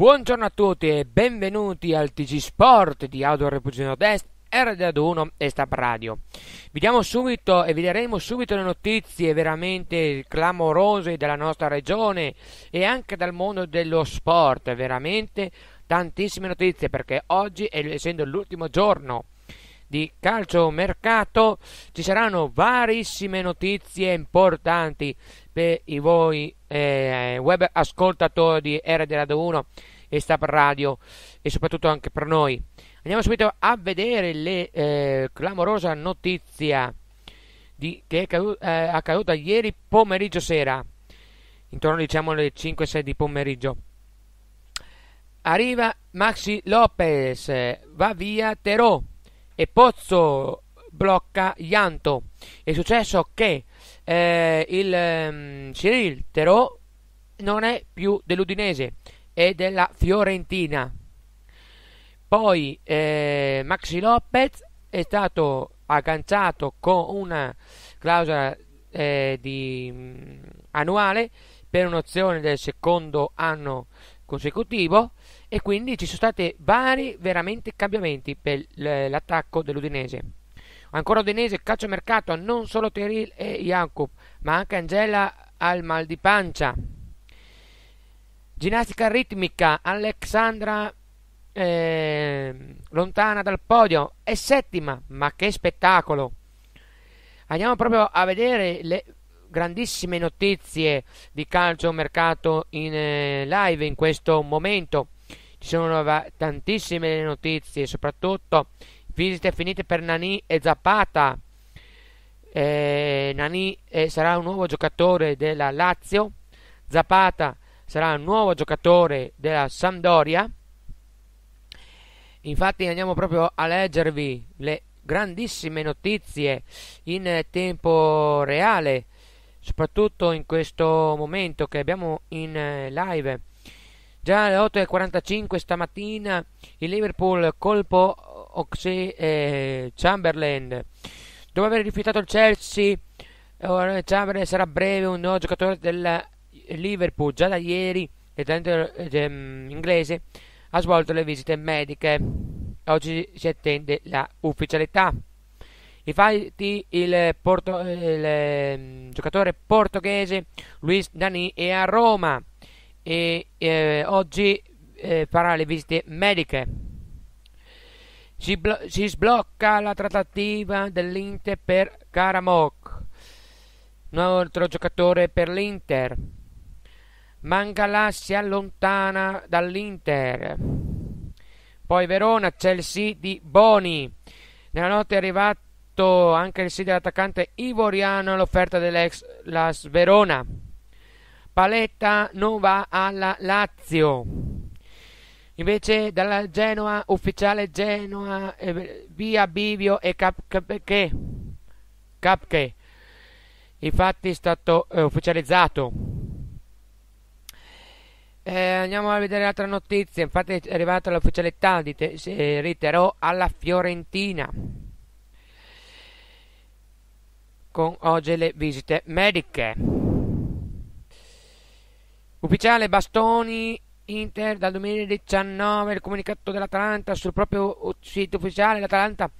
Buongiorno a tutti e benvenuti al TG Sport di Audio Repubblica Est, RDA1 e Stab Radio. Vediamo subito e vedremo subito le notizie veramente clamorose della nostra regione e anche dal mondo dello sport, veramente tantissime notizie perché oggi essendo l'ultimo giorno di calcio mercato. ci saranno varissime notizie importanti per i voi eh, web ascoltatori di RD Radio 1 e Stab Radio e soprattutto anche per noi. Andiamo subito a vedere le eh, clamorosa notizia di, che è caduta, eh, accaduta ieri pomeriggio sera, intorno diciamo alle 5-6 di pomeriggio. Arriva Maxi Lopez, va via Terò e Pozzo blocca Ianto. È successo che eh, il um, Cyril Terò non è più dell'Udinese, è della Fiorentina. Poi eh, Maxi Lopez è stato agganciato con una clausola eh, di, mm, annuale per un'opzione del secondo anno consecutivo e quindi ci sono stati vari veramente cambiamenti per l'attacco dell'Udinese. Ancora Udinese, mercato, non solo Teril e Jacob, ma anche Angela al mal di pancia. Ginnastica ritmica, Alexandra eh, lontana dal podio, è settima, ma che spettacolo! Andiamo proprio a vedere le grandissime notizie di calcio mercato in eh, live in questo momento. Ci sono tantissime notizie, soprattutto visite finite per Nani e Zapata. Eh, Nani eh, sarà un nuovo giocatore della Lazio, Zapata sarà un nuovo giocatore della Sampdoria. Infatti andiamo proprio a leggervi le grandissime notizie in tempo reale soprattutto in questo momento che abbiamo in eh, live. Già alle 8.45 stamattina il Liverpool colpo Oxy eh, Chamberlain. Dopo aver rifiutato il Chelsea, ora Chamberlain sarà breve un nuovo giocatore del Liverpool. Già da ieri il talento ehm, inglese ha svolto le visite mediche. Oggi si attende la ufficialità. Infatti il, porto, il mm, giocatore portoghese Luis Dani è a Roma e eh, oggi eh, farà le visite mediche. Si, blo- si sblocca la trattativa dell'Inter per Karamok, un altro giocatore per l'Inter. Mangala si allontana dall'Inter. Poi Verona, Chelsea di Boni. Nella notte è arrivato accolto anche il sì dell'attaccante ivoriano all'offerta dell'ex Las Verona. Paletta non va alla Lazio. Invece dalla Genoa, ufficiale Genoa, eh, via Bivio e Cap- Capche. Infatti è stato eh, ufficializzato. Eh, andiamo a vedere l'altra notizia. Infatti è arrivata l'ufficialità di te- eh, Riterò alla Fiorentina con oggi le visite mediche. Ufficiale Bastoni Inter dal 2019, il comunicato dell'Atalanta sul proprio sito ufficiale l'Atalanta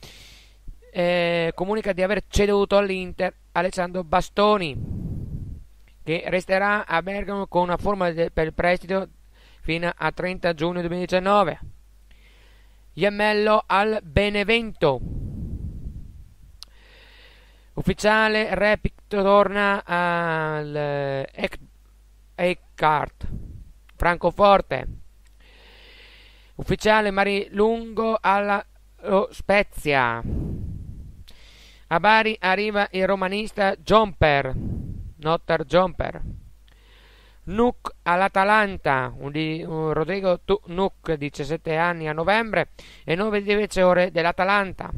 eh, comunica di aver ceduto all'Inter Alessandro Bastoni che resterà a Bergamo con una forma de- per il prestito fino a 30 giugno 2019. Iamello al Benevento Ufficiale, Rapid torna al eh, Eckhart. Francoforte. Ufficiale Marilungo alla Spezia. A Bari arriva il romanista Jumper, Notar Jumper. Nuc all'Atalanta, un, di, un Rodrigo Nuc, 17 anni a novembre, e 9 invece ore dell'Atalanta.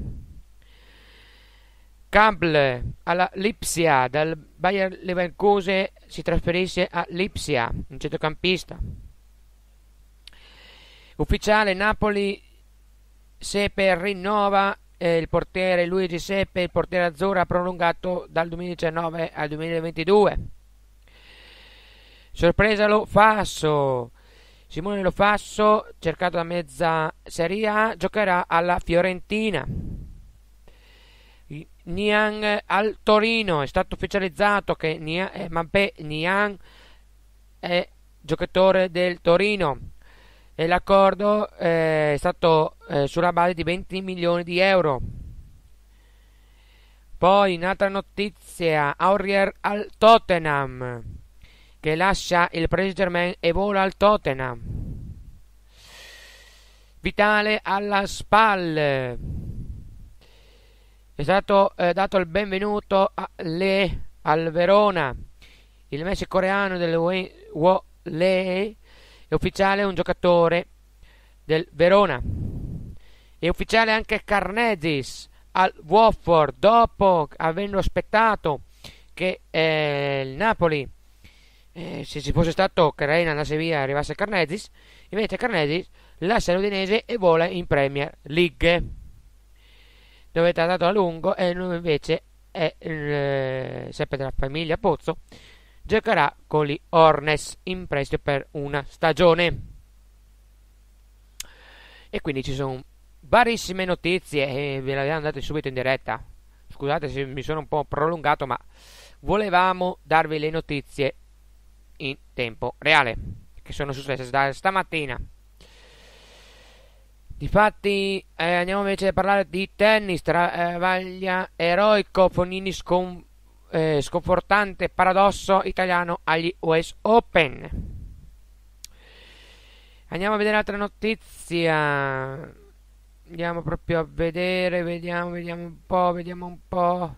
Campbell alla Lipsia, dal Bayer Leverkusen si trasferisce a Lipsia, un centrocampista. Ufficiale Napoli Sepe rinnova eh, il portiere Luigi Sepe, il portiere azzurro prolungato dal 2019 al 2022. Sorpresa lo Fasso. Simone Lofasso, cercato da mezza Serie A, giocherà alla Fiorentina. Nian al Torino. È stato ufficializzato che Nian, eh, Mampé Nian è giocatore del Torino e l'accordo eh, è stato eh, sulla base di 20 milioni di euro. Poi un'altra notizia, Aurier al Tottenham che lascia il Paris Germain e vola al Tottenham. Vitale alla spalle è stato eh, dato il benvenuto a Le al Verona. Il mese coreano del Wo Lee è ufficiale un giocatore del Verona. È ufficiale anche Carnesis al Wofford dopo avendo aspettato che eh, il Napoli eh, se ci fosse stato che Reina andasse via arrivasse Carnesis invece Carnesis lascia l'Udinese e vola in Premier League dove è trattato a lungo e lui invece è eh, sempre della famiglia Pozzo giocherà con gli Hornets in prestito per una stagione e quindi ci sono varissime notizie e ve le abbiamo date subito in diretta scusate se mi sono un po' prolungato ma volevamo darvi le notizie in tempo reale che sono successe da stamattina Difatti eh, andiamo invece a parlare di tennis, travaglia eh, eroico, Fonini scon- eh, sconfortante paradosso italiano agli US Open. Andiamo a vedere altre notizie. Andiamo proprio a vedere, vediamo, vediamo un po', vediamo un po'.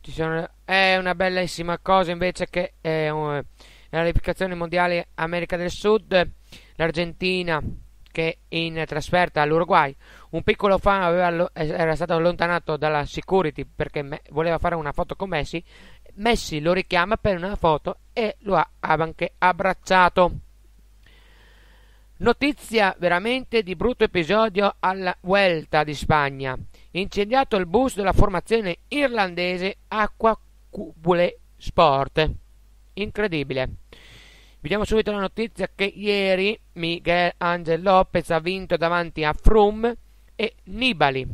Ci sono... È una bellissima cosa invece che è eh, una... nella mondiale America del Sud, l'Argentina che in trasferta all'Uruguay. Un piccolo fan aveva, eh, era stato allontanato dalla security perché me, voleva fare una foto con Messi. Messi lo richiama per una foto e lo ha anche abbracciato. Notizia veramente di brutto episodio alla Vuelta di Spagna. Incendiato il bus della formazione irlandese Acqua Cubule Sport. Incredibile. Vediamo subito la notizia che ieri Miguel Angel Lopez ha vinto davanti a Froome e Nibali.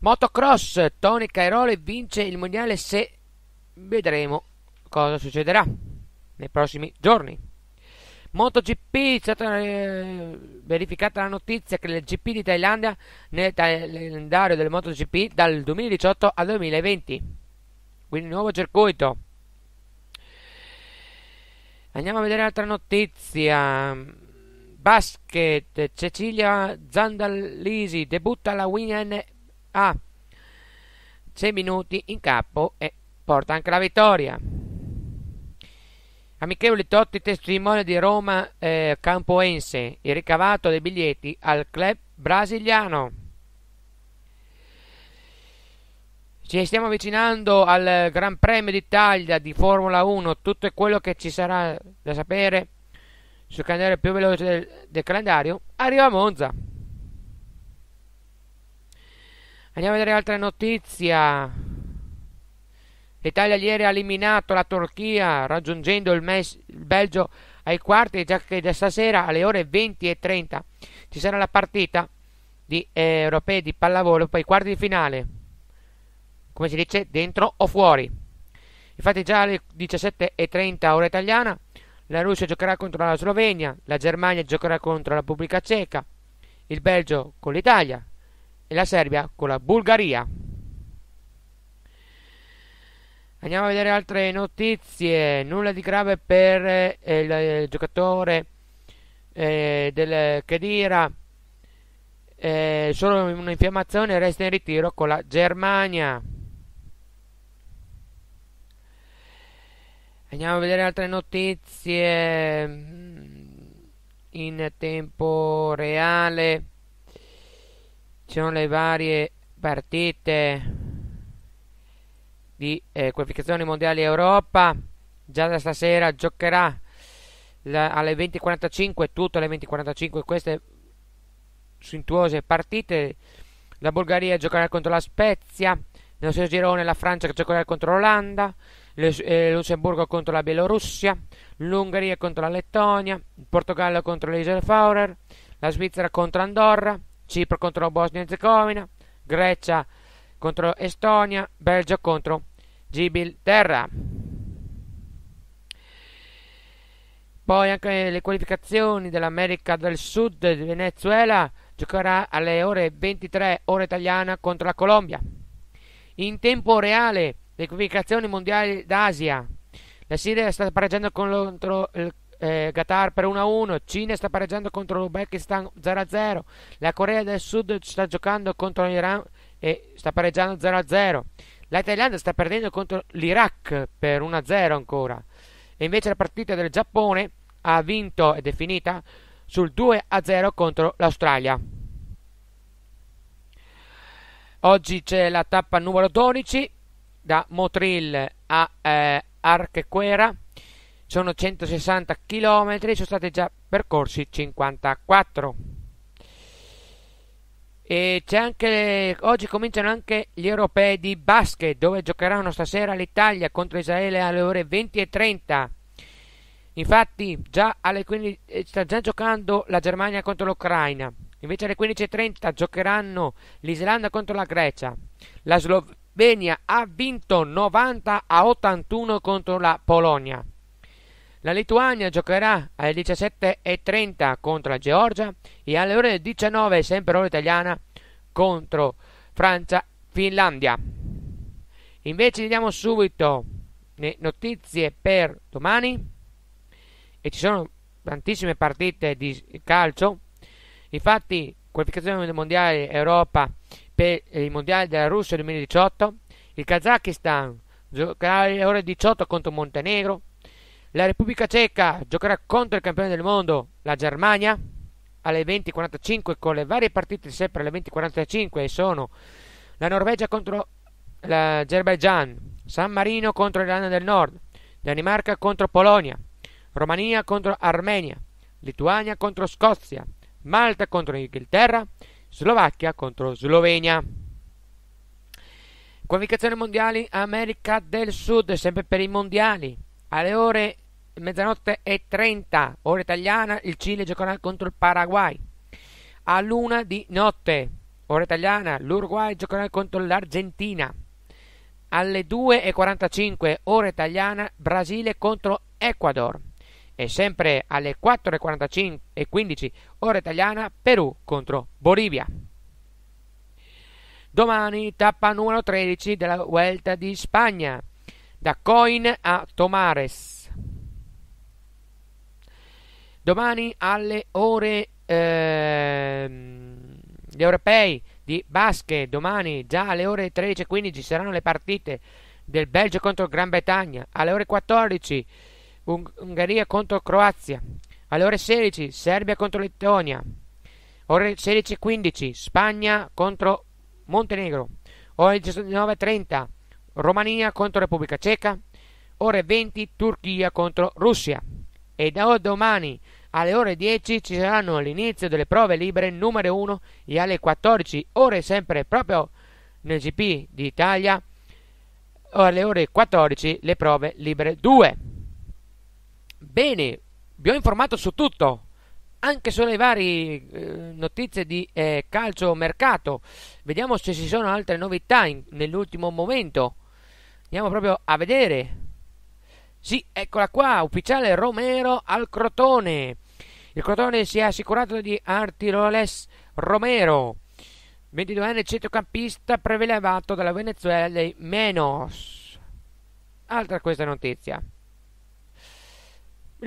Motocross, Tony Cairoli vince il mondiale se vedremo cosa succederà nei prossimi giorni. MotoGP, è stata eh, verificata la notizia che il GP di Thailandia nel calendario del MotoGP dal 2018 al 2020, quindi nuovo circuito. Andiamo a vedere un'altra notizia. Basket, Cecilia Zandalisi debutta alla Win A. 6 minuti in campo e porta anche la vittoria. Amichevoli Totti, testimone di Roma eh, Campoense, il ricavato dei biglietti al club brasiliano. Ci stiamo avvicinando al Gran Premio d'Italia di Formula 1, tutto quello che ci sarà da sapere sul calendario più veloce del, del calendario. Arriva Monza. Andiamo a vedere altre notizie. L'Italia ieri ha eliminato la Turchia raggiungendo il, Mes- il Belgio ai quarti, già che da stasera alle ore 20.30 ci sarà la partita di eh, europei di pallavolo, poi quarti di finale come si dice, dentro o fuori. Infatti già alle 17.30 ora italiana la Russia giocherà contro la Slovenia, la Germania giocherà contro la Repubblica Ceca, il Belgio con l'Italia e la Serbia con la Bulgaria. Andiamo a vedere altre notizie, nulla di grave per eh, il, giocatore eh, del Kedira, eh, solo un'infiammazione resta in ritiro con la Germania. Andiamo a vedere altre notizie mm, in tempo reale. Ci sono le varie partite di eh, qualificazioni mondiali Europa. Già da stasera giocherà la, alle 20.45, tutte alle 20.45 queste suntuose partite. La Bulgaria giocherà contro la Spezia, Nello stesso girone la Francia che giocherà contro l'Olanda. Eh, Lussemburgo contro la Bielorussia, l'Ungheria contro la Lettonia, il Portogallo contro le Isole Faurer, la Svizzera contro Andorra, Cipro contro la Bosnia e Herzegovina, Grecia contro Estonia, Belgio contro Gibilterra. Poi anche le qualificazioni dell'America del Sud di Venezuela giocherà alle ore 23 ora italiana contro la Colombia. In tempo reale le qualificazioni mondiali d'Asia. La Siria sta pareggiando contro il eh, Qatar per 1-1, Cina sta pareggiando contro l'Uzbekistan 0-0, la Corea del Sud sta giocando contro l'Iran e sta pareggiando 0-0, la Thailandia sta perdendo contro l'Iraq per 1-0 ancora, e invece la partita del Giappone ha vinto ed è finita sul 2-0 contro l'Australia. Oggi c'è la tappa numero 12 da Motril a eh, Archequera sono 160 km, sono stati già percorsi 54. E c'è anche, oggi cominciano anche gli europei di basket dove giocheranno stasera l'Italia contro Israele alle ore 20 e 30 Infatti già alle 15, eh, sta già giocando la Germania contro l'Ucraina. Invece alle 15.30 giocheranno l'Islanda contro la Grecia. La Slovenia Venia ha vinto 90 a 81 contro la Polonia. La Lituania giocherà alle 17.30 contro la Georgia e alle ore 19, sempre ora italiana, contro Francia Finlandia. Invece vediamo subito le notizie per domani e ci sono tantissime partite di calcio. Infatti, qualificazione mondiale Europa per eh, il mondiale della Russia 2018, il Kazakistan giocherà alle ore 18 contro Montenegro, la Repubblica Ceca giocherà contro il campione del mondo, la Germania, alle 20.45 con le varie partite sempre alle 20.45 e sono la Norvegia contro l'Azerbaijan, San Marino contro l'Irlanda del Nord, Danimarca contro Polonia, Romania contro Armenia, Lituania contro Scozia, Malta contro Inghilterra Slovacchia contro Slovenia. Qualificazione mondiali America del Sud, sempre per i mondiali. Alle ore mezzanotte e 30, ora italiana, il Cile giocherà contro il Paraguay. A luna di notte, ora italiana, l'Uruguay giocherà contro l'Argentina. Alle 2.45, ora italiana, Brasile contro Ecuador e sempre alle 4.45 ora italiana Perù contro Bolivia. Domani tappa numero 13 della Vuelta di Spagna, da Coin a Tomares. Domani alle ore ehm, gli europei di basket, domani già alle ore 13.15 saranno le partite del Belgio contro Gran Bretagna, alle ore 14 Ungheria contro Croazia. Alle ore 16 Serbia contro Lettonia. Ore 16.15 Spagna contro Montenegro. Ore 19.30 Romania contro Repubblica Ceca. Ore 20 Turchia contro Russia. E da domani alle ore 10 ci saranno l'inizio delle prove libere numero 1 e alle 14 ore sempre proprio nel GP d'Italia alle ore 14 le prove libere 2. Bene, vi ho informato su tutto, anche sulle varie eh, notizie di eh, calcio mercato. Vediamo se ci sono altre novità in, nell'ultimo momento. Andiamo proprio a vedere. Sì, eccola qua, ufficiale Romero al Crotone. Il Crotone si è assicurato di Artiroles Romero, 22 anni, centrocampista prelevato dalla Venezuela dei Menos. Altra questa notizia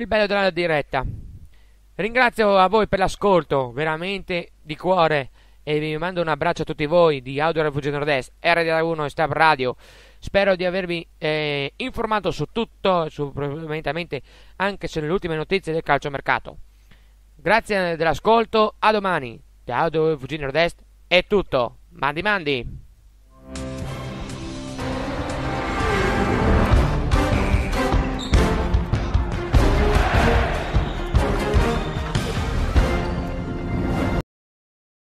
il bello della diretta. Ringrazio a voi per l'ascolto, veramente di cuore, e vi mando un abbraccio a tutti voi di Audio Refugio Nord-Est, RDA1 e Stab Radio. Spero di avervi eh, informato su tutto, su, anche sulle ultime notizie del calciomercato. Grazie dell'ascolto, a domani. Da Audio Refugio Nord-Est è tutto. Mandi mandi!